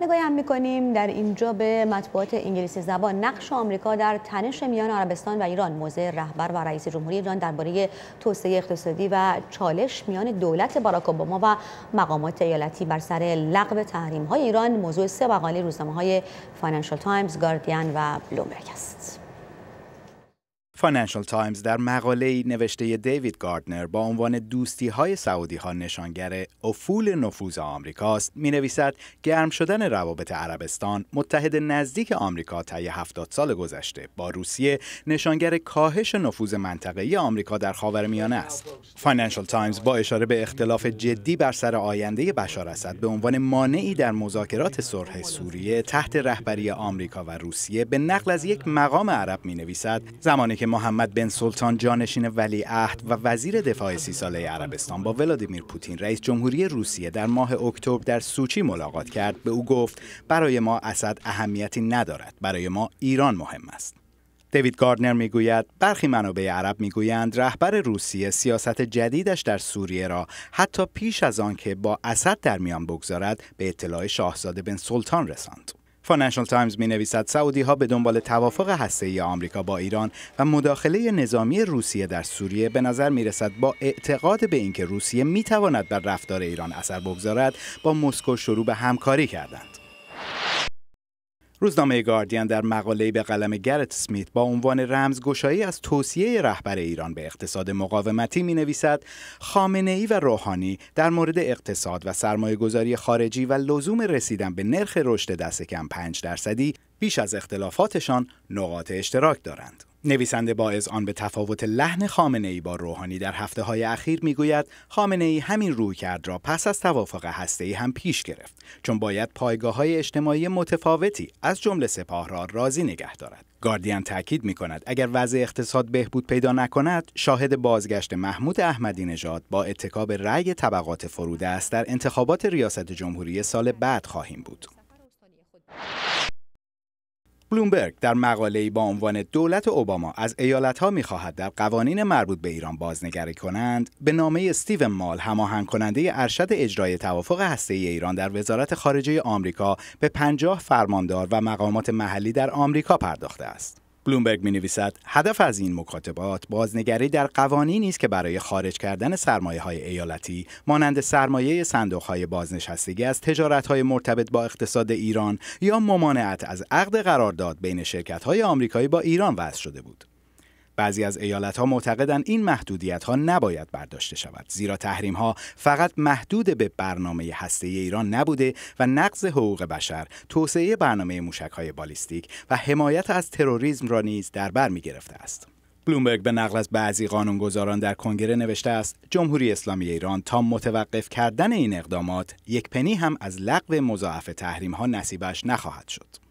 نگاهی هم میکنیم در اینجا به مطبوعات انگلیسی زبان نقش آمریکا در تنش میان عربستان و ایران موضع رهبر و رئیس جمهوری ایران درباره توسعه اقتصادی و چالش میان دولت باراک اوباما و مقامات ایالتی بر سر لغو تحریم های ایران موضوع سه مقاله روزنامه های فاینانشال تایمز، گاردین و بلومبرگ است. فاینانشال تایمز در مقاله نوشته دیوید گاردنر با عنوان دوستی های سعودی ها نشانگر افول نفوذ آمریکاست می نویسد گرم شدن روابط عربستان متحد نزدیک آمریکا طی 70 سال گذشته با روسیه نشانگر کاهش نفوذ ای آمریکا در خاورمیانه است. فاینانشال تایمز با اشاره به اختلاف جدی بر سر آینده بشار اسد به عنوان مانعی در مذاکرات صلح سوریه تحت رهبری آمریکا و روسیه به نقل از یک مقام عرب می نویسد زمانی که محمد بن سلطان جانشین ولیعهد و وزیر دفاع سی ساله عربستان با ولادیمیر پوتین رئیس جمهوری روسیه در ماه اکتبر در سوچی ملاقات کرد به او گفت برای ما اسد اهمیتی ندارد برای ما ایران مهم است دیوید گاردنر میگوید برخی منابع عرب میگویند رهبر روسیه سیاست جدیدش در سوریه را حتی پیش از آنکه با اسد در میان بگذارد به اطلاع شاهزاده بن سلطان رساند فاینانشال تایمز می نویسد سعودی ها به دنبال توافق هسته ای آمریکا با ایران و مداخله نظامی روسیه در سوریه به نظر می رسد با اعتقاد به اینکه روسیه می تواند بر رفتار ایران اثر بگذارد با مسکو شروع به همکاری کردند. روزنامه گاردین در مقاله‌ای به قلم گرت سمیت با عنوان رمزگشایی از توصیه رهبر ایران به اقتصاد مقاومتی می نویسد خامنه ای و روحانی در مورد اقتصاد و سرمایه گذاری خارجی و لزوم رسیدن به نرخ رشد دست کم 5 درصدی بیش از اختلافاتشان نقاط اشتراک دارند. نویسنده با از آن به تفاوت لحن خامنه ای با روحانی در هفته های اخیر میگوید خامنه ای همین روی کرد را پس از توافق هسته ای هم پیش گرفت چون باید پایگاه های اجتماعی متفاوتی از جمله سپاه را راضی نگه دارد گاردین تاکید می کند اگر وضع اقتصاد بهبود پیدا نکند شاهد بازگشت محمود احمدی نژاد با اتکاب رأی طبقات فروده است در انتخابات ریاست جمهوری سال بعد خواهیم بود بلومبرگ در مقاله‌ای با عنوان دولت اوباما از ایالت‌ها می‌خواهد در قوانین مربوط به ایران بازنگری کنند به نامه استیون مال هماهنگ کننده ارشد اجرای توافق هسته‌ای ایران در وزارت خارجه آمریکا به 50 فرماندار و مقامات محلی در آمریکا پرداخته است بلومبرگ می نویسد هدف از این مکاتبات بازنگری در قوانینی است که برای خارج کردن سرمایه های ایالتی مانند سرمایه صندوق های بازنشستگی از تجارت های مرتبط با اقتصاد ایران یا ممانعت از عقد قرارداد بین شرکت های آمریکایی با ایران وضع شده بود. بعضی از ایالت ها معتقدند این محدودیت ها نباید برداشته شود زیرا تحریم ها فقط محدود به برنامه هسته ایران نبوده و نقض حقوق بشر توسعه برنامه موشک های بالیستیک و حمایت از تروریسم را نیز در بر می گرفته است بلومبرگ به نقل از بعضی قانونگذاران در کنگره نوشته است جمهوری اسلامی ایران تا متوقف کردن این اقدامات یک پنی هم از لغو مضاعف تحریم ها نصیبش نخواهد شد